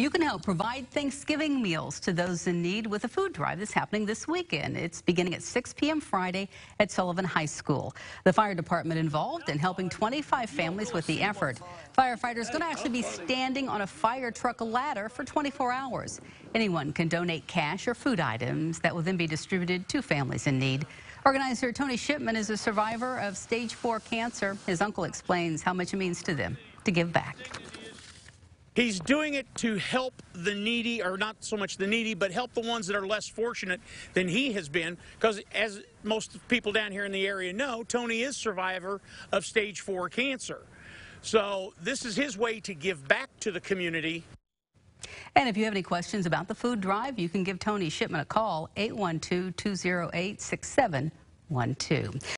You can help provide Thanksgiving meals to those in need with a food drive that's happening this weekend. It's beginning at 6 p.m. Friday at Sullivan High School. The fire department involved in helping 25 families with the effort. Firefighters going to actually be standing on a fire truck ladder for 24 hours. Anyone can donate cash or food items that will then be distributed to families in need. Organizer Tony Shipman is a survivor of stage four cancer. His uncle explains how much it means to them to give back. He's doing it to help the needy, or not so much the needy, but help the ones that are less fortunate than he has been. Because as most people down here in the area know, Tony is survivor of stage four cancer. So this is his way to give back to the community. And if you have any questions about the food drive, you can give Tony Shipman a call, 812-208-6712.